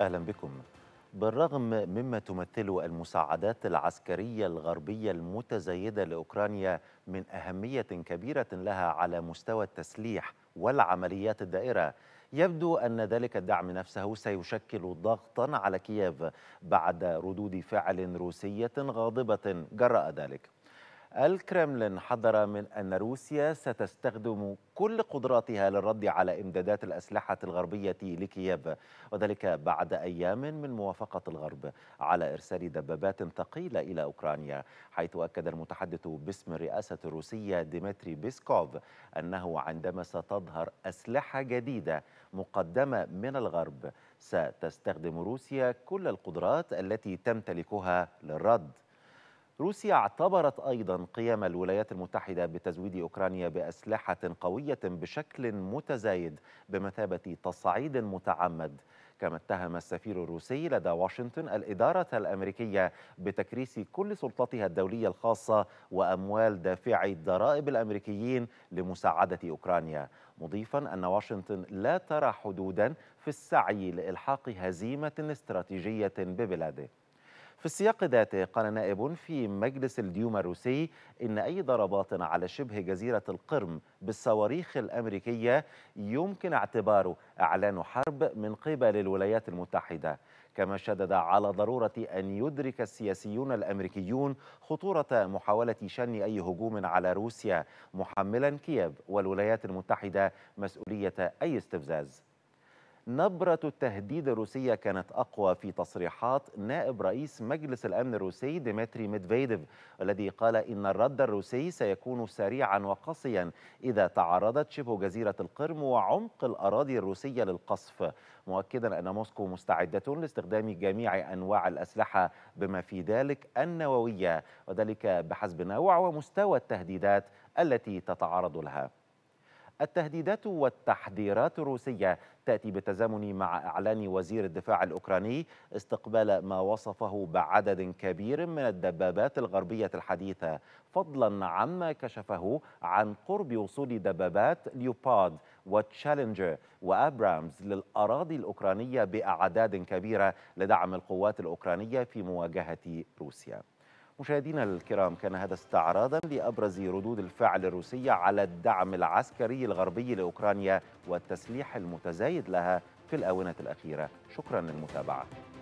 أهلا بكم بالرغم مما تمثله المساعدات العسكرية الغربية المتزايدة لأوكرانيا من أهمية كبيرة لها على مستوى التسليح والعمليات الدائرة يبدو أن ذلك الدعم نفسه سيشكل ضغطا على كييف بعد ردود فعل روسية غاضبة جراء ذلك الكرملين حذر من أن روسيا ستستخدم كل قدراتها للرد على إمدادات الأسلحة الغربية لكييف وذلك بعد أيام من موافقة الغرب على إرسال دبابات ثقيلة إلى أوكرانيا حيث أكد المتحدث باسم الرئاسة الروسية ديمتري بيسكوف أنه عندما ستظهر أسلحة جديدة مقدمة من الغرب ستستخدم روسيا كل القدرات التي تمتلكها للرد روسيا اعتبرت أيضا قيام الولايات المتحدة بتزويد أوكرانيا بأسلحة قوية بشكل متزايد بمثابة تصعيد متعمد كما اتهم السفير الروسي لدى واشنطن الإدارة الأمريكية بتكريس كل سلطتها الدولية الخاصة وأموال دافعي الضرائب الأمريكيين لمساعدة أوكرانيا مضيفا أن واشنطن لا ترى حدودا في السعي لإلحاق هزيمة استراتيجية ببلاده في السياق ذاته قال نائب في مجلس الديوما الروسي إن أي ضربات على شبه جزيرة القرم بالصواريخ الأمريكية يمكن اعتباره إعلان حرب من قبل الولايات المتحدة كما شدد على ضرورة أن يدرك السياسيون الأمريكيون خطورة محاولة شن أي هجوم على روسيا محملا كييف والولايات المتحدة مسؤولية أي استفزاز نبرة التهديد الروسية كانت أقوى في تصريحات نائب رئيس مجلس الأمن الروسي ديمتري ميدفيديف الذي قال إن الرد الروسي سيكون سريعا وقصيا إذا تعرضت شبه جزيرة القرم وعمق الأراضي الروسية للقصف مؤكدا أن موسكو مستعدة لاستخدام جميع أنواع الأسلحة بما في ذلك النووية وذلك بحسب نوع ومستوى التهديدات التي تتعرض لها التهديدات والتحذيرات الروسية تأتي بالتزامن مع إعلان وزير الدفاع الأوكراني استقبال ما وصفه بعدد كبير من الدبابات الغربية الحديثة فضلا عما كشفه عن قرب وصول دبابات ليوباد وتشالنجر وأبرامز للأراضي الأوكرانية بأعداد كبيرة لدعم القوات الأوكرانية في مواجهة روسيا مشاهدينا الكرام كان هذا استعراضا لأبرز ردود الفعل الروسية على الدعم العسكري الغربي لأوكرانيا والتسليح المتزايد لها في الآونة الأخيرة شكرا للمتابعة